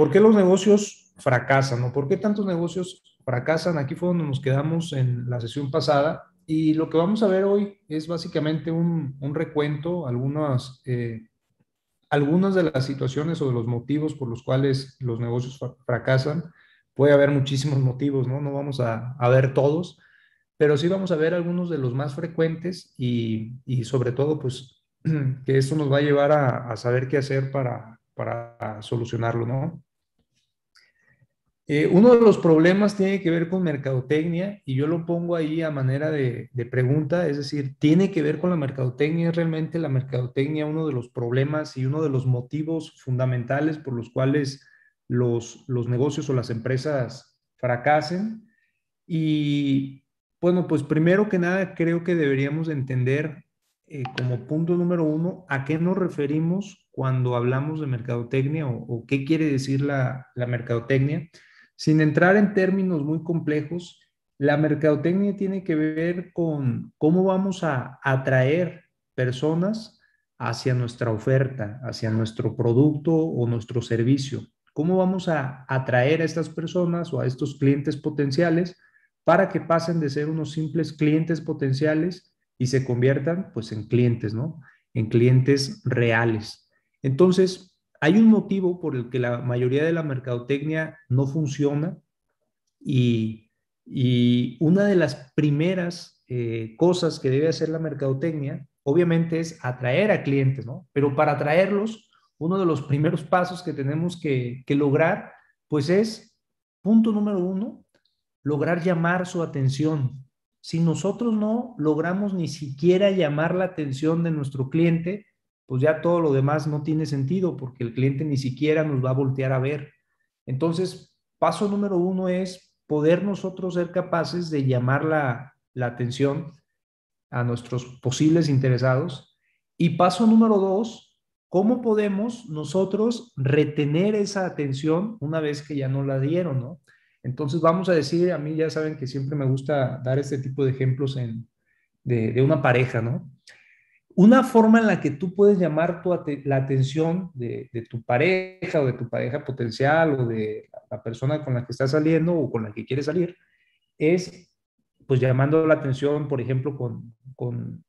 ¿Por qué los negocios fracasan? o ¿Por qué tantos negocios fracasan? Aquí fue donde nos quedamos en la sesión pasada y lo que vamos a ver hoy es básicamente un, recuento, algunas, eh, algunas de las situaciones o de los motivos por los cuales los negocios fracasan. Puede haber muchísimos motivos, ¿no? No vamos a, ver todos, pero sí vamos a ver algunos de los más frecuentes y, y sobre todo, pues, que esto nos va a llevar a, a saber qué hacer para, para solucionarlo, ¿no? Eh, uno de los problemas tiene que ver con mercadotecnia y yo lo pongo ahí a manera de, pregunta, es decir, tiene que ver con la mercadotecnia, realmente la mercadotecnia uno de los problemas y uno de los motivos fundamentales por los cuales los, negocios o las empresas fracasen. Y bueno, pues primero que nada creo que deberíamos entender eh, como punto número uno a qué nos referimos cuando hablamos de mercadotecnia o, qué quiere decir la mercadotecnia. Sin entrar en términos muy complejos, la mercadotecnia tiene que ver con cómo vamos a atraer personas hacia nuestra oferta, hacia nuestro producto o nuestro servicio. ¿Cómo vamos a atraer a estas personas o a estos clientes potenciales para que pasen de ser unos simples clientes potenciales y se conviertan pues en clientes, ¿no? En clientes reales. Entonces, hay un motivo por el que la mayoría de la mercadotecnia no funciona y, una de las primeras eh, cosas que debe hacer la mercadotecnia, obviamente, es atraer a clientes, ¿no? Pero para atraerlos, uno de los primeros pasos que tenemos que lograr, pues es, punto número uno, lograr llamar su atención. Si nosotros no logramos ni siquiera llamar la atención de nuestro cliente, pues ya todo lo demás no tiene sentido porque el cliente ni siquiera nos va a voltear a ver. Entonces, paso número uno es poder nosotros ser capaces de llamar la, atención a nuestros posibles interesados. Y paso número dos, ¿cómo podemos nosotros retener esa atención una vez que ya no la dieron, no? Entonces vamos a decir, a mí ya saben que siempre me gusta dar este tipo de ejemplos de, una pareja, ¿no? Una forma en la que tú puedes llamar la atención de, tu pareja o de tu pareja potencial o de la persona con la que estás saliendo o con la que quieres salir es pues llamando la atención, por ejemplo, con,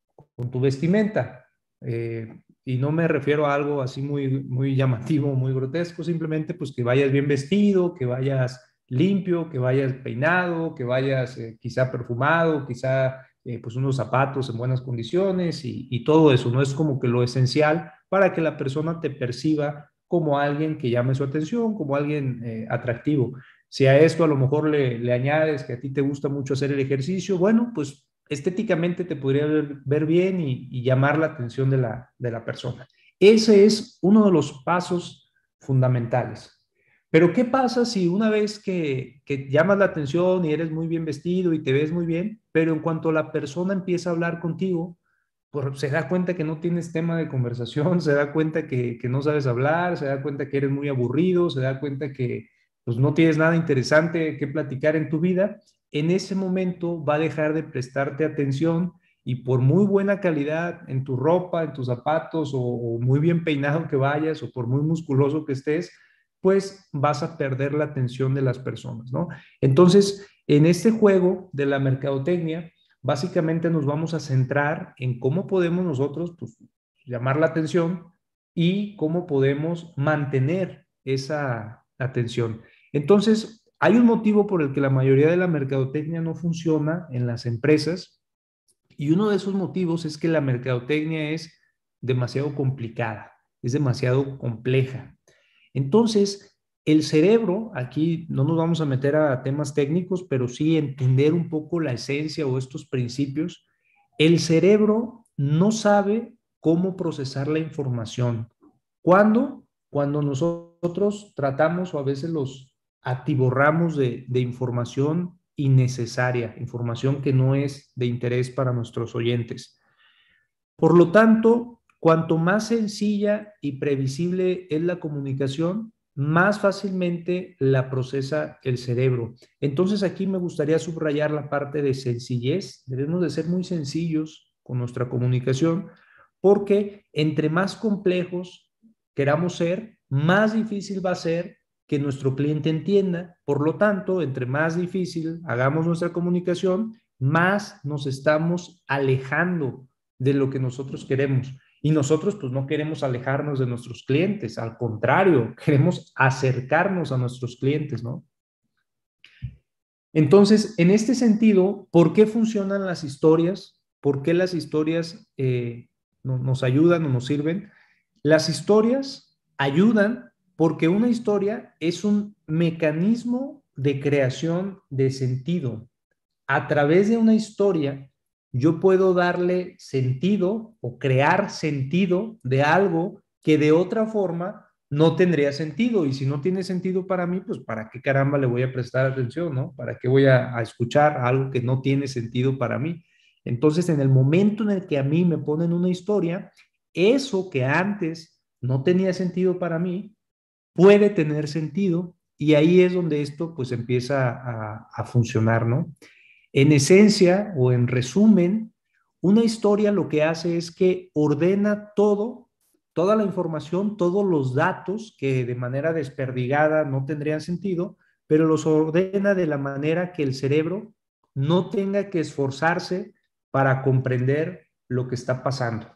tu vestimenta. Eh, y no me refiero a algo así muy, muy llamativo, muy grotesco, simplemente pues que vayas bien vestido, que vayas limpio, que vayas peinado, que vayas eh, quizá perfumado, quizá eh, pues unos zapatos en buenas condiciones y, todo eso, no es como que lo esencial para que la persona te perciba como alguien que llame su atención, como alguien eh, atractivo. Si a esto a lo mejor le, añades que a ti te gusta mucho hacer el ejercicio, bueno, pues estéticamente te podría ver, bien y, llamar la atención de la, persona. Ese es uno de los pasos fundamentales. Pero ¿qué pasa si una vez que, que, llamas la atención y eres muy bien vestido y te ves muy bien, pero en cuanto la persona empieza a hablar contigo, se da cuenta que no tienes tema de conversación, se da cuenta que, no sabes hablar, se da cuenta que eres muy aburrido, se da cuenta que pues no tienes nada interesante que platicar en tu vida, en ese momento va a dejar de prestarte atención y por muy buena calidad en tu ropa, en tus zapatos o muy bien peinado que vayas o por muy musculoso que estés, pues vas a perder la atención de las personas, ¿no? Entonces, en este juego de la mercadotecnia, básicamente nos vamos a centrar en cómo podemos nosotros pues, llamar la atención y cómo podemos mantener esa atención. Entonces, hay un motivo por el que la mayoría de la mercadotecnia no funciona en las empresas y uno de esos motivos es que la mercadotecnia es demasiado complicada, es demasiado compleja. Entonces, el cerebro, aquí no nos vamos a meter a temas técnicos, pero sí entender un poco la esencia o estos principios. El cerebro no sabe cómo procesar la información. ¿Cuándo? Cuando nosotros tratamos o a veces los atiborramos de, de información innecesaria, información que no es de interés para nuestros oyentes. Por lo tanto, Cuanto más sencilla y previsible es la comunicación, más fácilmente la procesa el cerebro. Entonces aquí me gustaría subrayar la parte de sencillez. Debemos de ser muy sencillos con nuestra comunicación porque entre más complejos queramos ser, más difícil va a ser que nuestro cliente entienda. Por lo tanto, entre más difícil hagamos nuestra comunicación, más nos estamos alejando de lo que nosotros queremos. Y nosotros pues no queremos alejarnos de nuestros clientes, al contrario, queremos acercarnos a nuestros clientes, ¿no? Entonces, en este sentido, ¿por qué funcionan las historias? ¿Por qué las historias eh, nos ayudan o nos sirven? Las historias ayudan porque una historia es un mecanismo de creación de sentido. A través de una historia yo puedo darle sentido o crear sentido de algo que de otra forma no tendría sentido. Y si no tiene sentido para mí, pues para qué caramba le voy a prestar atención, ¿no? ¿Para qué voy a, escuchar algo que no tiene sentido para mí? Entonces, en el momento en el que a mí me ponen una historia, eso que antes no tenía sentido para mí, puede tener sentido y ahí es donde esto pues empieza a funcionar, ¿no? En esencia o en resumen, una historia lo que hace es que ordena todo, toda la información, todos los datos que de manera desperdigada no tendrían sentido, pero los ordena de la manera que el cerebro no tenga que esforzarse para comprender lo que está pasando.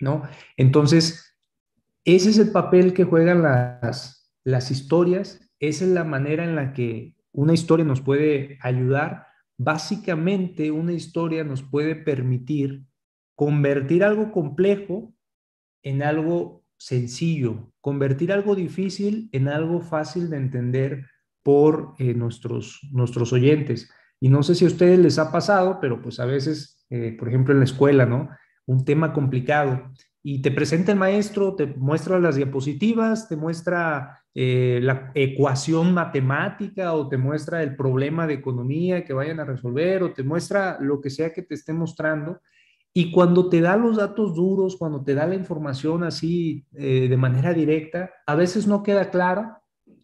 ¿No? Entonces, ese es el papel que juegan las, las historias, esa es la manera en la que una historia nos puede ayudar Básicamente, una historia nos puede permitir convertir algo complejo en algo sencillo, convertir algo difícil en algo fácil de entender por eh, nuestros, nuestros oyentes. Y no sé si a ustedes les ha pasado, pero pues a veces, eh, por ejemplo, en la escuela, ¿no? Un tema complicado y te presenta el maestro, te muestra las diapositivas, te muestra eh, la ecuación matemática o te muestra el problema de economía que vayan a resolver o te muestra lo que sea que te esté mostrando. Y cuando te da los datos duros, cuando te da la información así eh, de manera directa, a veces no queda claro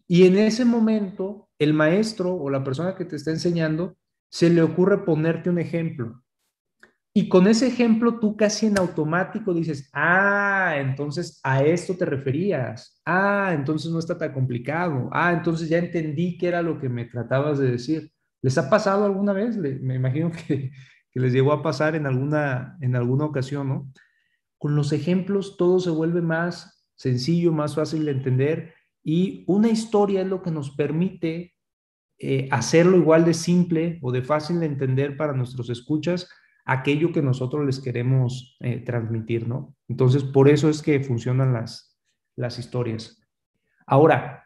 y en ese momento el maestro o la persona que te está enseñando se le ocurre ponerte un ejemplo y con ese ejemplo tú casi en automático dices, ah, entonces a esto te referías, ah, entonces no está tan complicado, ah, entonces ya entendí qué era lo que me tratabas de decir. ¿Les ha pasado alguna vez? me imagino que, les llegó a pasar en alguna, en alguna ocasión, ¿no? Con los ejemplos todo se vuelve más sencillo, más fácil de entender y una historia es lo que nos permite eh, hacerlo igual de simple o de fácil de entender para nuestros escuchas aquello que nosotros les queremos eh, transmitir, ¿no? Entonces, por eso es que funcionan las, las historias. Ahora,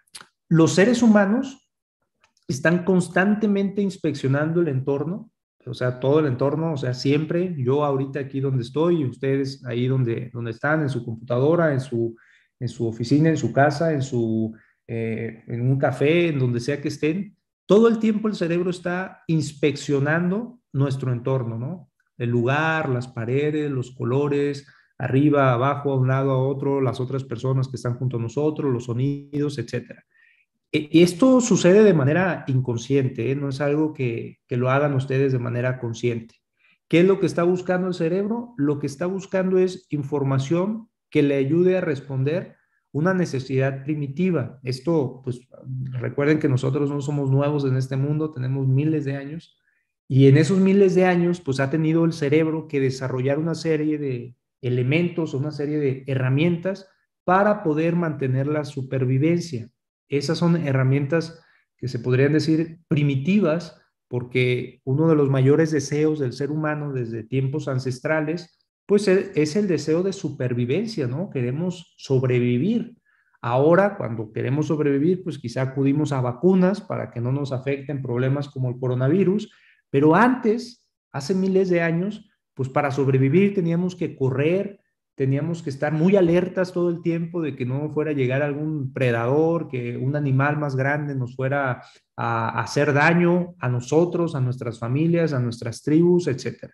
los seres humanos están constantemente inspeccionando el entorno, o sea, todo el entorno, o sea, siempre, yo ahorita aquí donde estoy, y ustedes ahí donde, donde están, en su computadora, en su, en su oficina, en su casa, en, su, eh, en un café, en donde sea que estén, todo el tiempo el cerebro está inspeccionando nuestro entorno, ¿no? el lugar, las paredes, los colores, arriba, abajo, a un lado, a otro, las otras personas que están junto a nosotros, los sonidos, etc. E, esto sucede de manera inconsciente, ¿eh? no es algo que, que lo hagan ustedes de manera consciente. ¿Qué es lo que está buscando el cerebro? Lo que está buscando es información que le ayude a responder una necesidad primitiva. Esto, pues recuerden que nosotros no somos nuevos en este mundo, tenemos miles de años y en esos miles de años, pues ha tenido el cerebro que desarrollar una serie de elementos una serie de herramientas para poder mantener la supervivencia. Esas son herramientas que se podrían decir primitivas, porque uno de los mayores deseos del ser humano desde tiempos ancestrales, pues e, es el deseo de supervivencia, ¿no? Queremos sobrevivir. Ahora, cuando queremos sobrevivir, pues quizá acudimos a vacunas para que no nos afecten problemas como el coronavirus, pero antes, hace miles de años, pues para sobrevivir teníamos que correr, teníamos que estar muy alertas todo el tiempo de que no fuera a llegar algún predador, que un animal más grande nos fuera a hacer daño a nosotros, a nuestras familias, a nuestras tribus, etc.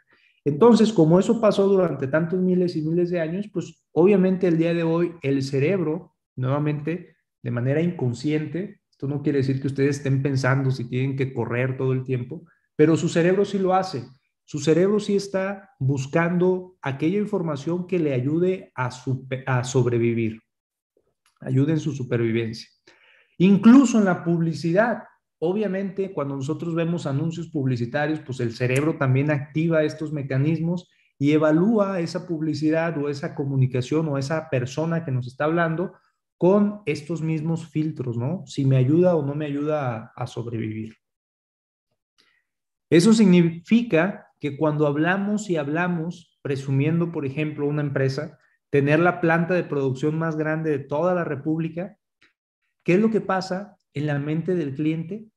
Entonces, como eso pasó durante tantos miles y miles de años, pues obviamente el día de hoy el cerebro, nuevamente, de manera inconsciente, esto no quiere decir que ustedes estén pensando si tienen que correr todo el tiempo, pero su cerebro sí lo hace. Su cerebro sí está buscando aquella información que le ayude a, sobrevivir, ayude en su supervivencia. Incluso en la publicidad, obviamente cuando nosotros vemos anuncios publicitarios, pues el cerebro también activa estos mecanismos y evalúa esa publicidad o esa comunicación o esa persona que nos está hablando con estos mismos filtros, ¿no? Si me ayuda o no me ayuda a sobrevivir. Eso significa que cuando hablamos y hablamos, presumiendo, por ejemplo, una empresa, tener la planta de producción más grande de toda la República, ¿qué es lo que pasa en la mente del cliente?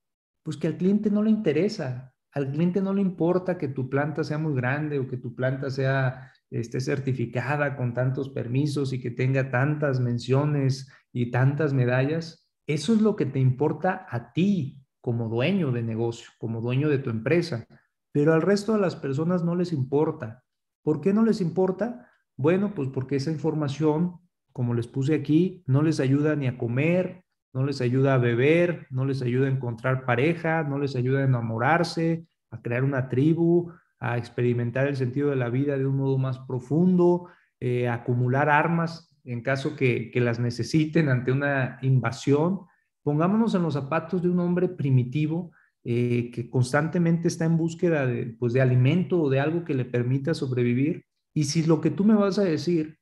Pues que al cliente no le interesa, al cliente no le importa que tu planta sea muy grande o que tu planta sea esté certificada con tantos permisos y que tenga tantas menciones y tantas medallas. Eso es lo que te importa a ti, como dueño de negocio, como dueño de tu empresa, pero al resto de las personas no les importa. ¿Por qué no les importa? Bueno, pues porque esa información, como les puse aquí, no les ayuda ni a comer, no les ayuda a beber, no les ayuda a encontrar pareja, no les ayuda a enamorarse, a crear una tribu, a experimentar el sentido de la vida de un modo más profundo, eh, acumular armas en caso que, que las necesiten ante una invasión. Pongámonos en los zapatos de un hombre primitivo eh, que constantemente está en búsqueda de, pues, de alimento o de algo que le permita sobrevivir. Y si lo que tú me vas a decir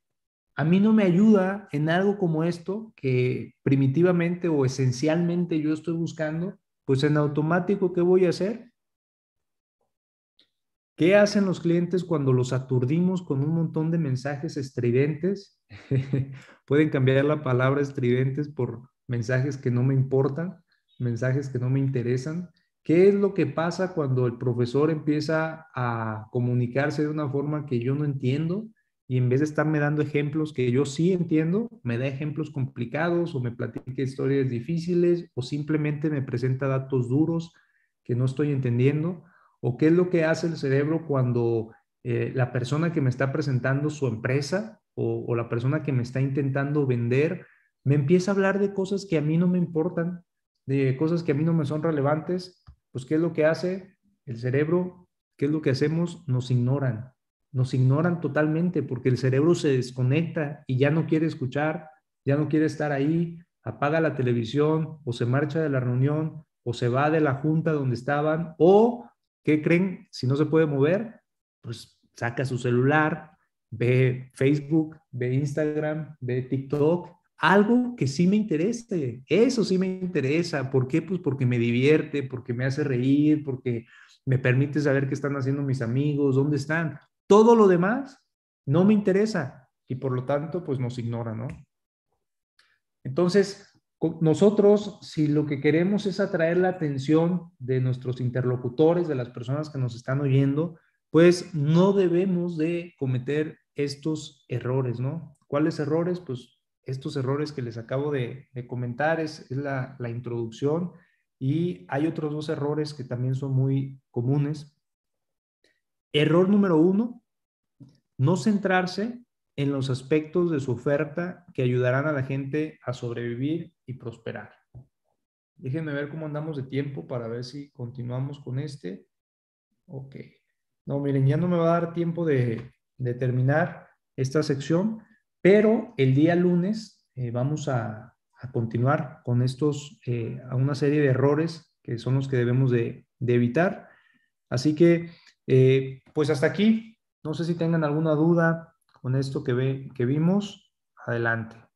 a mí no me ayuda en algo como esto que primitivamente o esencialmente yo estoy buscando, pues en automático, ¿qué voy a hacer? ¿Qué hacen los clientes cuando los aturdimos con un montón de mensajes estridentes? Pueden cambiar la palabra estridentes por mensajes que no me importan, mensajes que no me interesan. ¿Qué es lo que pasa cuando el profesor empieza a comunicarse de una forma que yo no entiendo y en vez de estarme dando ejemplos que yo sí entiendo, me da ejemplos complicados o me platica historias difíciles o simplemente me presenta datos duros que no estoy entendiendo? ¿O qué es lo que hace el cerebro cuando eh, la persona que me está presentando su empresa o la persona que me está intentando vender me empieza a hablar de cosas que a mí no me importan, de cosas que a mí no me son relevantes, pues ¿qué es lo que hace el cerebro? ¿Qué es lo que hacemos? Nos ignoran, nos ignoran totalmente porque el cerebro se desconecta y ya no quiere escuchar, ya no quiere estar ahí, apaga la televisión o se marcha de la reunión o se va de la junta donde estaban o, ¿qué creen? Si no se puede mover, pues saca su celular, ve Facebook, ve Instagram, ve TikTok algo que sí me interese. Eso sí me interesa. ¿Por qué? Pues porque me divierte, porque me hace reír, porque me permite saber qué están haciendo mis amigos, dónde están. Todo lo demás no me interesa y por lo tanto, pues nos ignora, ¿no? Entonces, nosotros, si lo que queremos es atraer la atención de nuestros interlocutores, de las personas que nos están oyendo, pues no debemos de cometer estos errores, ¿no? ¿Cuáles errores? Pues estos errores que les acabo de, comentar es, la, introducción y hay otros dos errores que también son muy comunes. Error número uno, no centrarse en los aspectos de su oferta que ayudarán a la gente a sobrevivir y prosperar. Déjenme ver cómo andamos de tiempo para ver si continuamos con este. Ok. No, miren, ya no me va a dar tiempo de, de terminar esta sección. Pero el día lunes eh, vamos a, continuar con estos, eh, a una serie de errores que son los que debemos de, evitar. Así que, eh, pues hasta aquí. No sé si tengan alguna duda con esto que, ve, que vimos. Adelante.